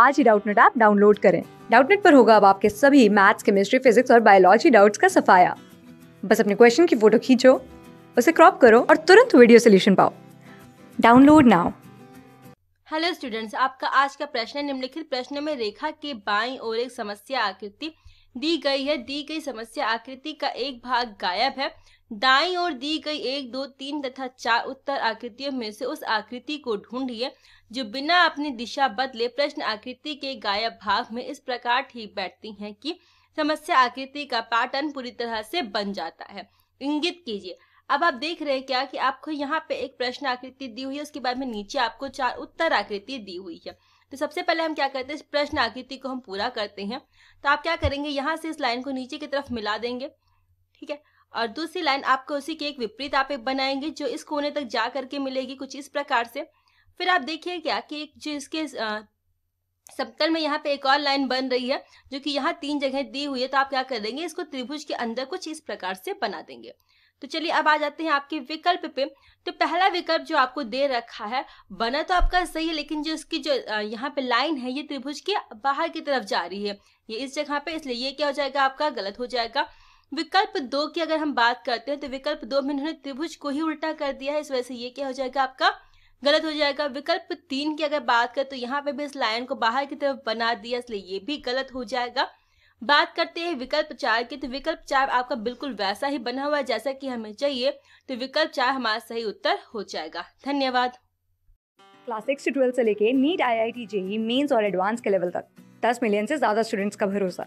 आज ही Doubtnut app download करें डाउटनेट पर होगा अब आपके सभी मैथ्स केमिस्ट्री फिजिक्स और बायोलॉजी डाउट्स का सफाया बस अपने क्वेश्चन की फोटो खींचो उसे क्रॉप करो और तुरंत वीडियो सोल्यूशन पाओ डाउनलोड नाउ हेलो स्टूडेंट्स आपका आज का प्रश्न निम्नलिखित प्रश्न में रेखा के बाई ओर एक समस्या आकृति दी गई है दी गई समस्या आकृति का एक भाग गायब है दाई और दी गई एक दो तीन तथा चार उत्तर आकृतियों में से उस आकृति को ढूंढिए जो बिना अपनी दिशा बदले प्रश्न आकृति के गायब भाग में इस प्रकार ठीक बैठती हैं कि समस्या आकृति का पैटर्न पूरी तरह से बन जाता है इंगित कीजिए अब आप देख रहे हैं क्या कि आपको यहाँ पे एक प्रश्न आकृति दी हुई है उसके बाद में नीचे आपको चार उत्तर आकृति दी हुई है तो सबसे पहले हम क्या करते हैं प्रश्न आकृति को हम पूरा करते हैं तो आप क्या करेंगे यहाँ से इस लाइन को नीचे की तरफ मिला देंगे ठीक है और दूसरी लाइन आपको उसी के एक विपरीत आप एक बनाएंगे जो इस कोने तक जा करके मिलेगी कुछ इस प्रकार से फिर आप देखिए क्या कि जो इसके समतल में यहाँ पे एक और लाइन बन रही है जो कि यहाँ तीन जगह दी हुई है तो आप क्या कर देंगे इसको त्रिभुज के अंदर कुछ इस प्रकार से बना देंगे तो चलिए अब आ जाते हैं आपके विकल्प पे तो पहला विकल्प जो आपको दे रखा है बना तो आपका सही है लेकिन जो इसकी जो यहाँ पे लाइन है ये त्रिभुज के बाहर की तरफ जा रही है ये इस जगह पे इसलिए ये क्या हो जाएगा आपका गलत हो जाएगा विकल्प दो की अगर हम बात करते हैं तो विकल्प दो में इन्होंने त्रिभुज को ही उल्टा कर दिया है इस वजह से ये क्या हो जाएगा आपका गलत हो जाएगा विकल्प तीन की अगर बात करें तो यहाँ पे भी इस लाइन को बाहर की तरफ बना दिया इसलिए ये भी गलत हो जाएगा बात करते हैं विकल्प चार की तो विकल्प चार आपका बिल्कुल वैसा ही बना हुआ है जैसा कि हमें चाहिए तो विकल्प चार हमारा सही उत्तर हो जाएगा धन्यवाद क्लास सिक्स से ट्वेल्थ से लेके NEET I I T JEE Mains और एडवांस के लेवल तक दस मिलियन से ज्यादा स्टूडेंट्स का भरोसा